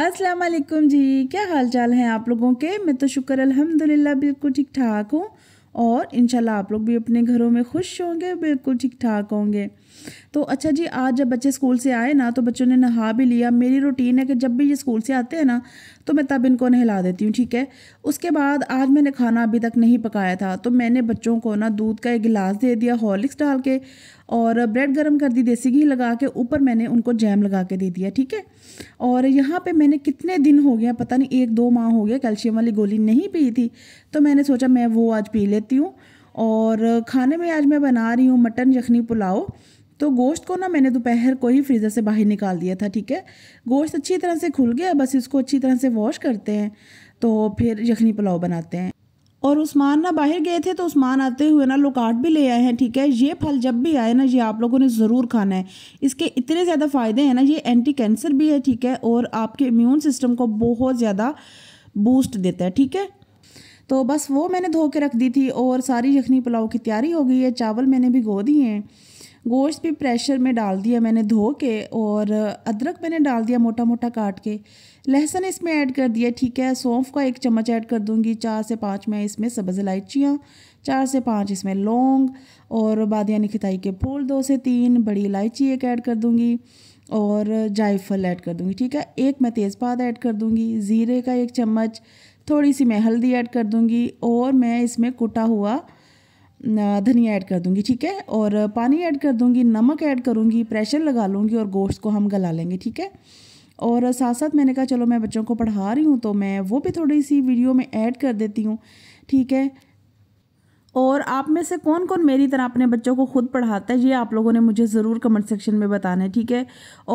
असलकुम जी क्या हाल चाल हैं आप लोगों के मैं तो शुक्र अल्हम्दुलिल्लाह बिल्कुल ठीक ठाक हूँ और इनशाला आप लोग भी अपने घरों में खुश होंगे बिल्कुल ठीक ठाक होंगे तो अच्छा जी आज जब बच्चे स्कूल से आए ना तो बच्चों ने नहा भी लिया मेरी रूटीन है कि जब भी ये स्कूल से आते हैं ना तो मैं तब इनको नहला देती हूँ ठीक है उसके बाद आज मैंने खाना अभी तक नहीं पकाया था तो मैंने बच्चों को ना दूध का एक गिलास दे दिया हॉर्लिक्स डाल के और ब्रेड गर्म कर दी देसी घी लगा के ऊपर मैंने उनको जैम लगा के दे दिया ठीक है और यहाँ पे मैंने कितने दिन हो गया पता नहीं एक दो माह हो गया कैल्शियम वाली गोली नहीं पी थी तो मैंने सोचा मैं वो आज पी लेती हूँ और खाने में आज मैं बना रही हूँ मटन यखनी पुलाव तो गोश्त को ना मैंने दोपहर को ही फ्रीज़र से बाहर निकाल दिया था ठीक है गोश्त अच्छी तरह से खुल गया बस इसको अच्छी तरह से वॉश करते हैं तो फिर यखनी पुलाव बनाते हैं और उस्मान ना बाहर गए थे तो उस्मान आते हुए ना लोकाट भी ले आए हैं ठीक है ये फल जब भी आए ना ये आप लोगों ने ज़रूर खाना है इसके इतने ज़्यादा फ़ायदे हैं ना ये एंटी कैंसर भी है ठीक है और आपके इम्यून सिस्टम को बहुत ज़्यादा बूस्ट देता है ठीक है तो बस वो मैंने धो के रख दी थी और सारी यखनी पुलाव की तैयारी हो गई है चावल मैंने भिगो दिए हैं गोश्त भी प्रेशर में डाल दिया मैंने धो के और अदरक मैंने डाल दिया मोटा मोटा काट के लहसुन इसमें ऐड कर दिया ठीक है सौंफ का एक चम्मच ऐड कर दूँगी चार से पाँच मैं इसमें सब्ज़ इलायचियाँ चार से पाँच इसमें लौंग और बादियानी खिताई के फूल दो से तीन बड़ी इलायची एक ऐड कर दूँगी और जायफल ऐड कर दूँगी ठीक है एक मैं तेज़पात ऐड कर दूँगी ज़ीरे का एक चम्मच थोड़ी सी मैं हल्दी ऐड कर दूँगी और मैं इसमें कुटा हुआ धनिया ऐड कर दूंगी ठीक है और पानी ऐड कर दूंगी नमक ऐड करूँगी प्रेशर लगा लूँगी और गोश्त को हम गला लेंगे ठीक है और साथ साथ मैंने कहा चलो मैं बच्चों को पढ़ा रही हूँ तो मैं वो भी थोड़ी सी वीडियो में ऐड कर देती हूँ ठीक है और आप में से कौन कौन मेरी तरह अपने बच्चों को खुद पढ़ाता है ये आप लोगों ने मुझे ज़रूर कमेंट सेक्शन में बताना है ठीक है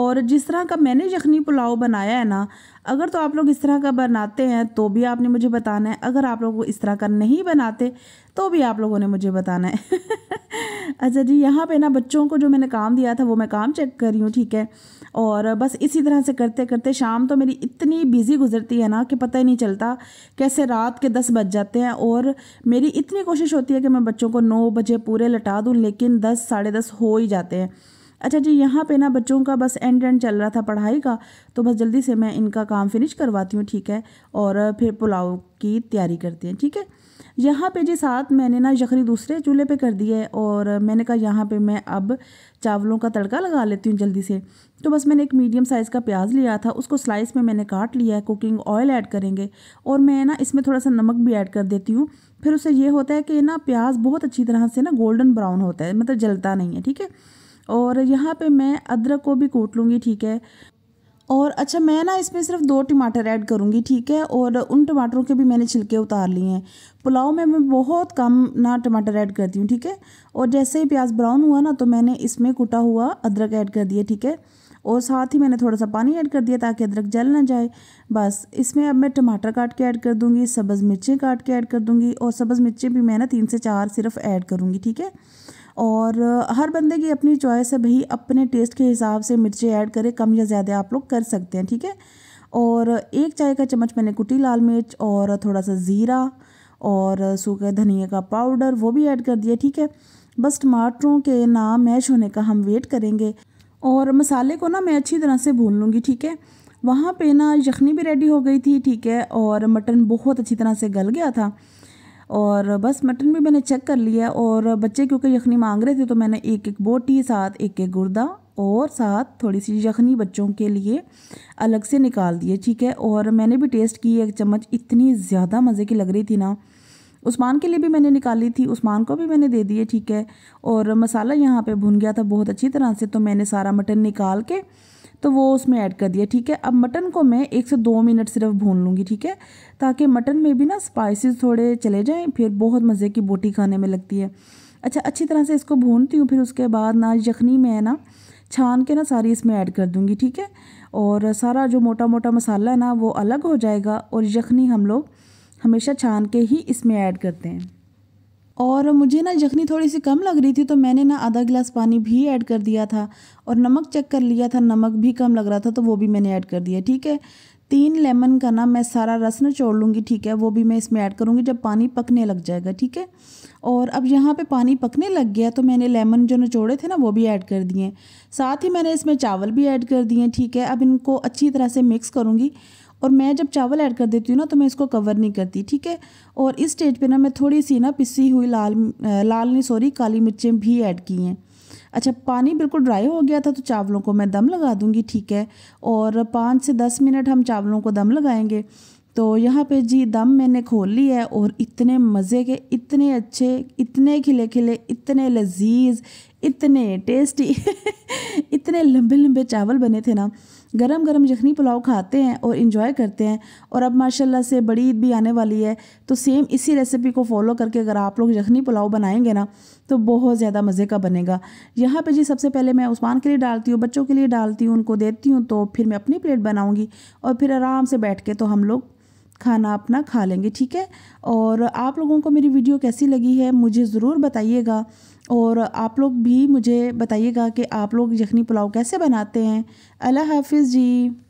और जिस तरह का मैंने यखनी पुलाव बनाया है ना अगर तो आप लोग इस तरह का बनाते हैं तो भी आपने मुझे बताना है अगर आप लोग इस तरह का नहीं बनाते तो भी आप लोगों ने मुझे बताना है अच्छा जी यहाँ पे ना बच्चों को जो मैंने काम दिया था वो मैं काम चेक कर रही हूँ ठीक है और बस इसी तरह से करते करते शाम तो मेरी इतनी बिज़ी गुजरती है ना कि पता ही नहीं चलता कैसे रात के दस बज जाते हैं और मेरी इतनी कोशिश होती है कि मैं बच्चों को नौ बजे पूरे लटा दूँ लेकिन दस साढ़े दस हो ही जाते हैं अच्छा जी यहाँ पे ना बच्चों का बस एंड एंड चल रहा था पढ़ाई का तो बस जल्दी से मैं इनका काम फिनिश करवाती हूँ ठीक है और फिर पुलाव की तैयारी करते हैं ठीक है यहाँ पे जी साथ मैंने ना यखनी दूसरे चूल्हे पे कर दी है और मैंने कहा यहाँ पे मैं अब चावलों का तड़का लगा लेती हूँ जल्दी से तो बस मैंने एक मीडियम साइज़ का प्याज लिया था उसको स्लाइस में मैंने काट लिया है कुकिंग ऑयल ऐड करेंगे और मैं ना इसमें थोड़ा सा नमक भी ऐड कर देती हूँ फिर उससे ये होता है कि ना प्याज बहुत अच्छी तरह से ना गोल्डन ब्राउन होता है मतलब जलता नहीं है ठीक है और यहाँ पे मैं अदरक को भी कूट लूँगी ठीक है और अच्छा मैं ना इसमें सिर्फ दो टमाटर ऐड करूँगी ठीक है और उन टमाटरों के भी मैंने छिलके उतार लिए हैं पुलाव में मैं बहुत कम ना टमाटर ऐड करती हूँ ठीक है और जैसे ही प्याज ब्राउन हुआ ना तो मैंने इसमें कुटा हुआ अदरक ऐड कर दिया ठीक है और साथ ही मैंने थोड़ा सा पानी ऐड कर दिया ताकि अदरक जल ना जाए बस इसमें अब मैं टमाटर काट के ऐड कर दूँगी सब्ज़ मिर्चें काट के ऐड कर दूँगी और सब्ज़ मिर्चें भी मैं ना तीन से चार सिर्फ ऐड करूँगी ठीक है और हर बंदे की अपनी चॉइस है भाई अपने टेस्ट के हिसाब से मिर्चें ऐड करें कम या ज़्यादा आप लोग कर सकते हैं ठीक है और एक चाय का चम्मच मैंने कुटी लाल मिर्च और थोड़ा सा ज़ीरा और सूखे धनिया का पाउडर वो भी ऐड कर दिया ठीक है बस टमाटरों के ना मैश होने का हम वेट करेंगे और मसाले को ना मैं अच्छी तरह से भून लूँगी ठीक है वहाँ पे ना यखनी भी रेडी हो गई थी ठीक है और मटन बहुत अच्छी तरह से गल गया था और बस मटन भी मैंने चेक कर लिया और बच्चे क्योंकि यखनी मांग रहे थे तो मैंने एक एक बोटी साथ एक एक गुर्दा और साथ थोड़ी सी यखनी बच्चों के लिए अलग से निकाल दिए ठीक है और मैंने भी टेस्ट की एक चम्मच इतनी ज़्यादा मज़े की लग रही थी ना उस्मान के लिए भी मैंने निकाली थी उस्मान को भी मैंने दे दिए ठीक है और मसाला यहाँ पे भुन गया था बहुत अच्छी तरह से तो मैंने सारा मटन निकाल के तो वो उसमें ऐड कर दिया ठीक है अब मटन को मैं एक से दो मिनट सिर्फ भून लूँगी ठीक है ताकि मटन में भी ना स्पाइसेस थोड़े चले जाएँ फिर बहुत मज़े की बोटी खाने में लगती है अच्छा अच्छी तरह से इसको भूनती हूँ फिर उसके बाद ना यखनी में है ना छान के ना सारी इसमें ऐड कर दूँगी ठीक है और सारा जो मोटा मोटा मसाला है ना वो अलग हो जाएगा और यखनी हम लोग हमेशा छान के ही इसमें ऐड करते हैं और मुझे ना जखनी थोड़ी सी कम लग रही थी तो मैंने ना आधा गिलास पानी भी ऐड कर दिया था और नमक चेक कर लिया था नमक भी कम लग रहा था तो वो भी मैंने ऐड कर दिया ठीक है तीन लेमन का ना मैं सारा रस निचोड़ लूँगी ठीक है वो भी मैं इसमें ऐड करूँगी जब पानी पकने लग जाएगा ठीक है और अब यहाँ पे पानी पकने लग गया तो मैंने लेमन जो निचोड़े थे ना वो भी ऐड कर दिए साथ ही मैंने इसमें चावल भी ऐड कर दिए ठीक है अब इनको अच्छी तरह से मिक्स करूँगी और मैं जब चावल ऐड कर देती हूँ ना तो मैं इसको कवर नहीं करती ठीक है और इस स्टेज पे ना मैं थोड़ी सी ना पिसी हुई लाल लाल नहीं सॉरी काली मिर्चें भी ऐड की हैं अच्छा पानी बिल्कुल ड्राई हो गया था तो चावलों को मैं दम लगा दूँगी ठीक है और पाँच से दस मिनट हम चावलों को दम लगाएंगे तो यहाँ पे जी दम मैंने खोल ली है और इतने मज़े के इतने अच्छे इतने खिले खिले इतने लजीज इतने टेस्टी इतने लंबे लंबे चावल बने थे ना गरम गरम यखनी पुलाव खाते हैं और इन्जॉय करते हैं और अब माशाल्लाह से बड़ी ईद भी आने वाली है तो सेम इसी रेसिपी को फॉलो करके अगर आप लोग यखनी पुलाव बनाएंगे ना तो बहुत ज़्यादा मज़े का बनेगा यहाँ पे जी सबसे पहले मैं उस्मान के लिए डालती हूँ बच्चों के लिए डालती हूँ उनको देती हूँ तो फिर मैं अपनी प्लेट बनाऊँगी और फिर आराम से बैठ के तो हम लोग खाना अपना खा लेंगे ठीक है और आप लोगों को मेरी वीडियो कैसी लगी है मुझे ज़रूर बताइएगा और आप लोग भी मुझे बताइएगा कि आप लोग यखनी पुलाव कैसे बनाते हैं अल्लाह हाफिज़ जी